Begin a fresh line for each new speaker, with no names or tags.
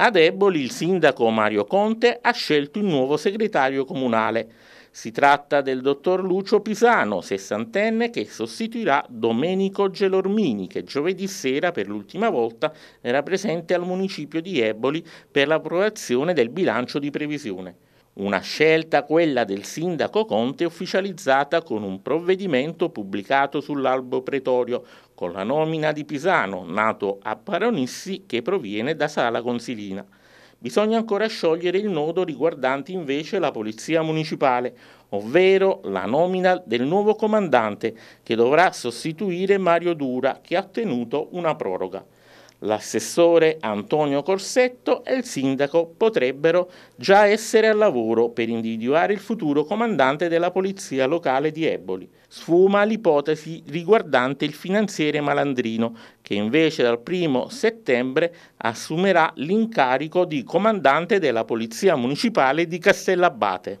Ad Eboli il sindaco Mario Conte ha scelto il nuovo segretario comunale. Si tratta del dottor Lucio Pisano, sessantenne, che sostituirà Domenico Gelormini, che giovedì sera per l'ultima volta era presente al municipio di Eboli per l'approvazione del bilancio di previsione. Una scelta, quella del sindaco Conte, ufficializzata con un provvedimento pubblicato sull'albo pretorio, con la nomina di Pisano, nato a Paronissi, che proviene da Sala Consilina. Bisogna ancora sciogliere il nodo riguardante invece la Polizia Municipale, ovvero la nomina del nuovo comandante che dovrà sostituire Mario Dura, che ha ottenuto una proroga. L'assessore Antonio Corsetto e il sindaco potrebbero già essere al lavoro per individuare il futuro comandante della polizia locale di Eboli. Sfuma l'ipotesi riguardante il finanziere Malandrino, che invece dal 1 settembre assumerà l'incarico di comandante della polizia municipale di Castellabate.